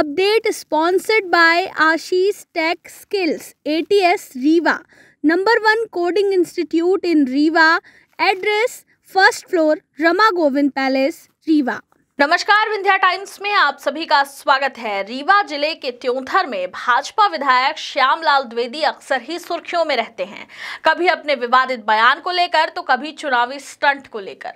update sponsored by Ashish Tech Skills, ATS Riva. Number 1 Coding Institute in Riva. Address, first floor, Rama Govind Palace, Riva. नमस्कार Vindhya times में आप सभी का स्वागत है रीवा जिले के त्योंथर में भाजपा विधायक श्याम लाल द्विवेदी अक्सर ही सुर्खियों में रहते हैं कभी अपने विवादित बयान को लेकर तो कभी चुनावी स्टंट को लेकर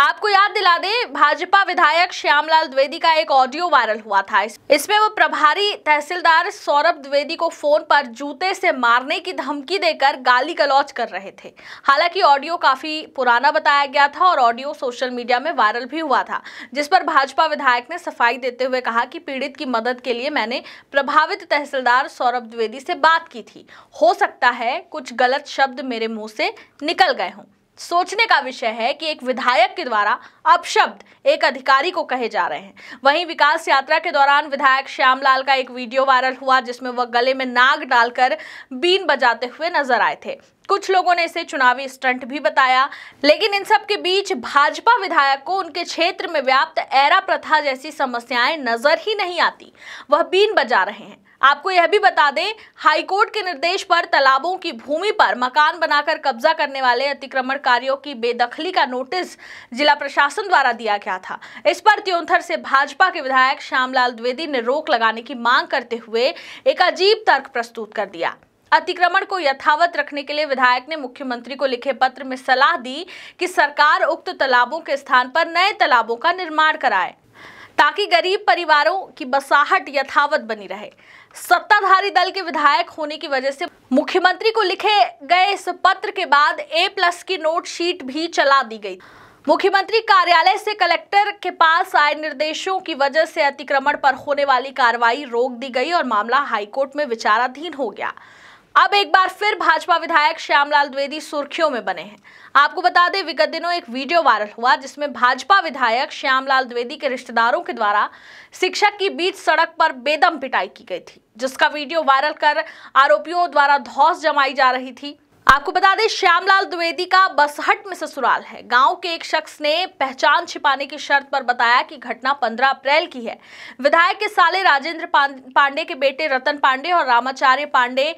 आपको याद दिला दें भाजपा विधायक लाल द्विवेदी का एक ऑडियो वायरल हुआ था इसमें वो प्रभारी तहसीलदार सौरभ द्विवेदी को फोन पर जूते से मारने की धमकी देकर गाली गलौज कर रहे थे हालांकि ऑडियो काफी पुराना बताया गया था और ऑडियो सोशल मीडिया में वायरल भी हुआ था जिस पर भाजपा विधायक ने सफाई देते हुए कहा कि पीड़ित की मदद के लिए मैंने प्रभावित तहसीलदार सौरभ द्विवेदी से बात की थी हो सकता है कुछ गलत शब्द मेरे मुंह से निकल गए हों सोचने का विषय है कि एक विधायक के द्वारा अपशब्द एक अधिकारी को कहे जा रहे हैं वहीं विकास यात्रा के दौरान विधायक श्यामलाल का एक वीडियो वायरल हुआ जिसमें वह गले में नाग डालकर बीन बजाते हुए नजर आए थे कुछ लोगों ने इसे चुनावी स्टंट भी बताया लेकिन इन सब के बीच भाजपा विधायक को उनके क्षेत्र में व्याप्त एरा प्रथा जैसी समस्याएं नजर ही नहीं आती वह बीन बजा रहे हैं आपको यह भी बता दें हाईकोर्ट के निर्देश पर तालाबों की भूमि पर मकान बनाकर कब्जा करने वाले अतिक्रमणकारियों की बेदखली का नोटिस जिला प्रशासन द्वारा दिया गया था इस पर त्योंथर से भाजपा के विधायक श्यामलाल द्विवेदी ने रोक लगाने की मांग करते हुए एक अजीब तर्क प्रस्तुत कर दिया अतिक्रमण को यथावत रखने के लिए विधायक ने मुख्यमंत्री को लिखे पत्र में सलाह दी कि सरकार उक्त तालाबों के स्थान पर नए तालाबों का निर्माण कराए ताकि गरीब परिवारों की बसाहट यथावत बनी रहे सत्ताधारी दल के विधायक होने की वजह से मुख्यमंत्री को लिखे गए इस पत्र के बाद ए प्लस की नोट शीट भी चला दी गई मुख्यमंत्री कार्यालय से कलेक्टर के पास आए निर्देशों की वजह से अतिक्रमण पर होने वाली कार्रवाई रोक दी गई और मामला हाईकोर्ट में विचाराधीन हो गया अब एक बार फिर भाजपा विधायक श्यामलाल द्विवेदी सुर्खियों में बने हैं आपको बता दें विगत दिनों एक वीडियो वायरल हुआ जिसमें भाजपा विधायक श्यामलाल द्विवेदी के रिश्तेदारों के द्वारा शिक्षक की बीच सड़क पर बेदम पिटाई की गई थी जिसका वीडियो वायरल कर आरोपियों द्वारा धौस जमाई जा रही थी आपको बता दें श्यामलाल द्विवेदी का बसहट में ससुराल है गांव के एक शख्स ने पहचान छिपाने की शर्त पर बताया कि घटना 15 अप्रैल की है विधायक के साले राजेंद्र पांडे के बेटे रतन पांडे और रामाचार्य पांडे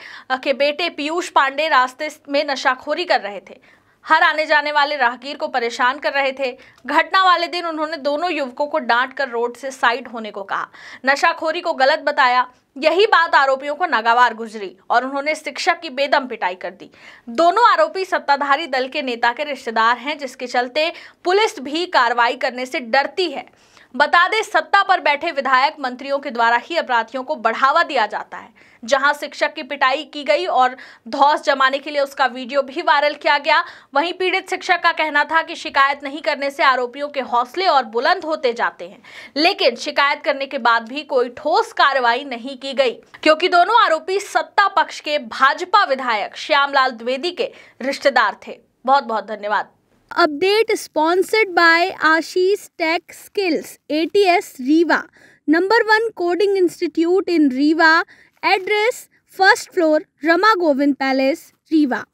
के बेटे पीयूष पांडे रास्ते में नशाखोरी कर रहे थे हर आने जाने वाले राहगीर को परेशान कर रहे थे घटना वाले दिन उन्होंने दोनों युवकों को डांट कर रोड से साइड होने को कहा नशाखोरी को गलत बताया यही बात आरोपियों को नागावार गुजरी और उन्होंने शिक्षक की बेदम पिटाई कर दी दोनों आरोपी सत्ताधारी दल के नेता के रिश्तेदार हैं जिसके चलते पुलिस भी कार्रवाई करने से डरती है बता दें सत्ता पर बैठे विधायक मंत्रियों के द्वारा ही अपराधियों को बढ़ावा दिया जाता है जहां शिक्षक की पिटाई की गई और धौस जमाने के लिए उसका वीडियो भी वायरल किया गया वहीं पीड़ित शिक्षक का कहना था कि शिकायत नहीं करने से आरोपियों के हौसले और बुलंद होते जाते हैं लेकिन शिकायत करने के बाद भी कोई ठोस कार्रवाई नहीं की गई क्योंकि दोनों आरोपी सत्ता पक्ष के भाजपा विधायक श्यामलाल द्विवेदी के रिश्तेदार थे बहुत बहुत धन्यवाद Update sponsored by Ashish Tech Skills, ATS Riva. Number 1 Coding Institute in Riva. Address First floor, Rama Govind Palace, Riva.